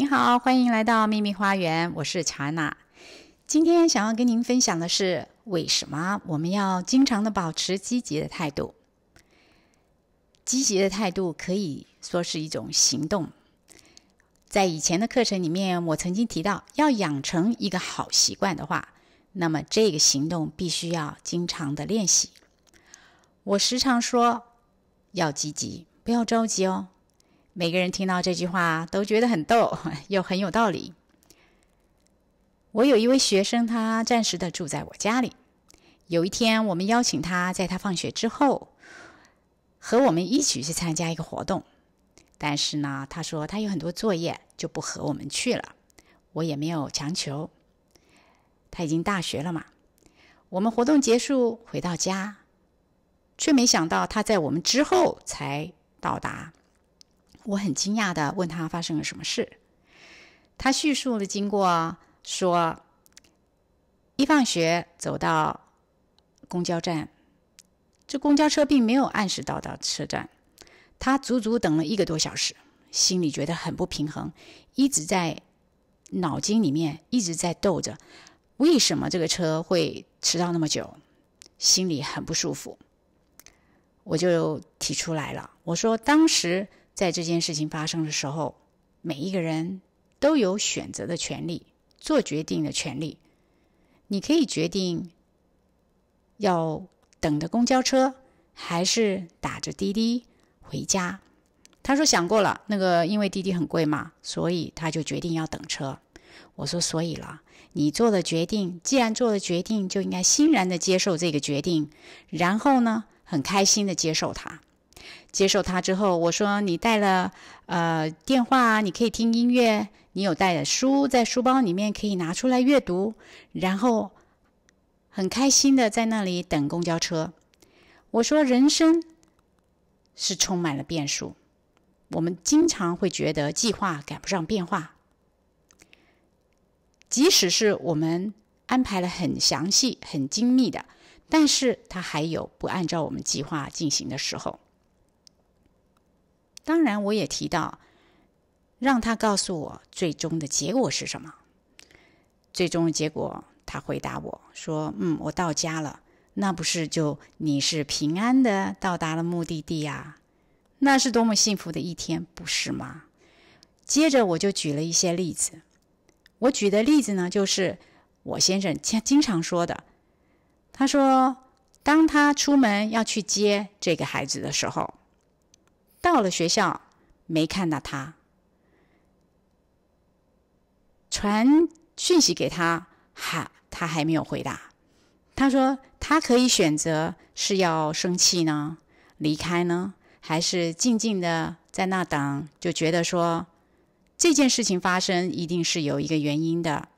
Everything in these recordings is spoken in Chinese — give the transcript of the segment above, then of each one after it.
你好，欢迎来到秘密花园，我是乔安娜。今天想要跟您分享的是，为什么我们要经常的保持积极的态度？积极的态度可以说是一种行动。在以前的课程里面，我曾经提到，要养成一个好习惯的话，那么这个行动必须要经常的练习。我时常说，要积极，不要着急哦。每个人听到这句话都觉得很逗，又很有道理。我有一位学生，他暂时的住在我家里。有一天，我们邀请他在他放学之后和我们一起去参加一个活动，但是呢，他说他有很多作业，就不和我们去了。我也没有强求。他已经大学了嘛。我们活动结束回到家，却没想到他在我们之后才到达。我很惊讶的问他发生了什么事，他叙述了经过，说一放学走到公交站，这公交车并没有按时到达车站，他足足等了一个多小时，心里觉得很不平衡，一直在脑筋里面一直在斗着，为什么这个车会迟到那么久，心里很不舒服。我就提出来了，我说当时。在这件事情发生的时候，每一个人都有选择的权利，做决定的权利。你可以决定要等的公交车，还是打着滴滴回家。他说想过了，那个因为滴滴很贵嘛，所以他就决定要等车。我说所以了，你做了决定，既然做了决定，就应该欣然的接受这个决定，然后呢，很开心的接受它。接受他之后，我说：“你带了呃电话啊，你可以听音乐；你有带书，在书包里面可以拿出来阅读。然后很开心的在那里等公交车。”我说：“人生是充满了变数，我们经常会觉得计划赶不上变化，即使是我们安排了很详细、很精密的，但是他还有不按照我们计划进行的时候。”当然，我也提到，让他告诉我最终的结果是什么。最终的结果，他回答我说：“嗯，我到家了。那不是就你是平安的到达了目的地呀？那是多么幸福的一天，不是吗？”接着，我就举了一些例子。我举的例子呢，就是我先生经经常说的。他说，当他出门要去接这个孩子的时候。到了学校，没看到他。传讯息给他，哈，他还没有回答。他说他可以选择是要生气呢，离开呢，还是静静的在那等？就觉得说这件事情发生一定是有一个原因的。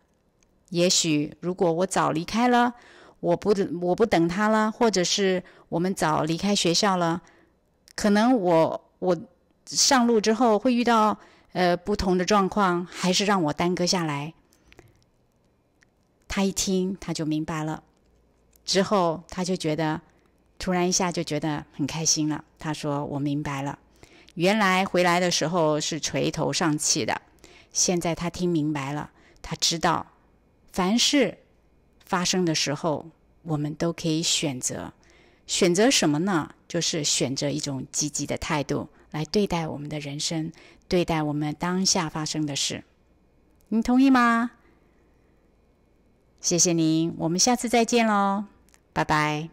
也许如果我早离开了，我不我不等他了，或者是我们早离开学校了，可能我。我上路之后会遇到呃不同的状况，还是让我耽搁下来？他一听他就明白了，之后他就觉得突然一下就觉得很开心了。他说：“我明白了，原来回来的时候是垂头丧气的，现在他听明白了，他知道凡事发生的时候，我们都可以选择，选择什么呢？”就是选择一种积极的态度来对待我们的人生，对待我们当下发生的事，你同意吗？谢谢您，我们下次再见喽，拜拜。